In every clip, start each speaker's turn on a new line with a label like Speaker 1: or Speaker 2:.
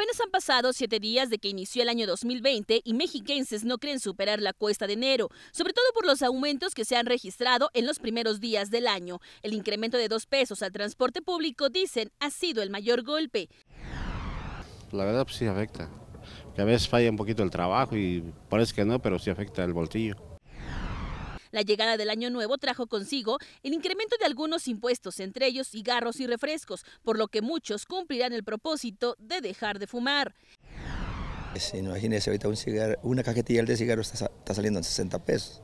Speaker 1: apenas han pasado siete días de que inició el año 2020 y mexiquenses no creen superar la cuesta de enero, sobre todo por los aumentos que se han registrado en los primeros días del año. El incremento de dos pesos al transporte público, dicen, ha sido el mayor golpe.
Speaker 2: La verdad, pues, sí afecta. Que a veces falla un poquito el trabajo y parece que no, pero sí afecta el
Speaker 3: bolsillo.
Speaker 1: La llegada del año nuevo trajo consigo el incremento de algunos impuestos, entre ellos cigarros y refrescos, por lo que muchos cumplirán el propósito de dejar de fumar.
Speaker 3: Imagínense, ahorita un cigarro, una cajetilla de cigarros está, saliendo en 60 pesos.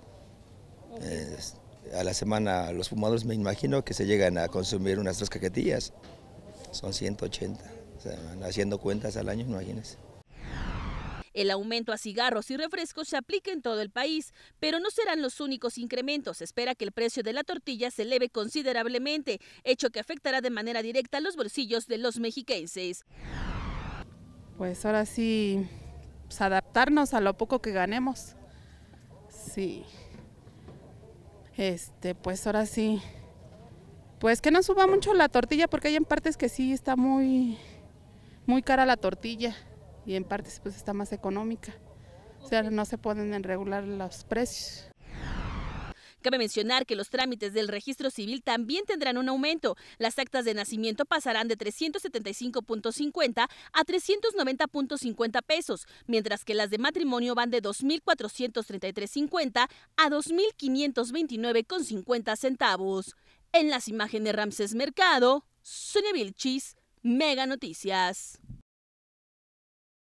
Speaker 3: a la semana los fumadores me imagino que se llegan a consumir unas tres cajetillas. Son 180. O sea, haciendo cuentas al año, imagínense.
Speaker 1: El aumento a cigarros y refrescos se aplica en todo el país, pero no serán los únicos incrementos. espera que el precio de la tortilla se eleve considerablemente, hecho que afectará de manera directa los bolsillos de los mexiquenses.
Speaker 2: Pues ahora sí, pues, adaptarnos a lo poco que ganemos. Sí. Este, pues ahora sí. Pues que no suba mucho la tortilla porque hay en partes que sí está muy muy cara la tortilla y en parte pues está más económica. O sea, no se pueden regular los precios.
Speaker 1: Cabe mencionar que los trámites del registro
Speaker 2: civil también
Speaker 1: tendrán un aumento. Las actas de nacimiento pasarán de 375.50 a 390.50 pesos, mientras que las de matrimonio van de 2.433.50 a 2.529.50 centavos. En las imágenes de Ramses Mercado, Sonia Vilchis, Mega Noticias.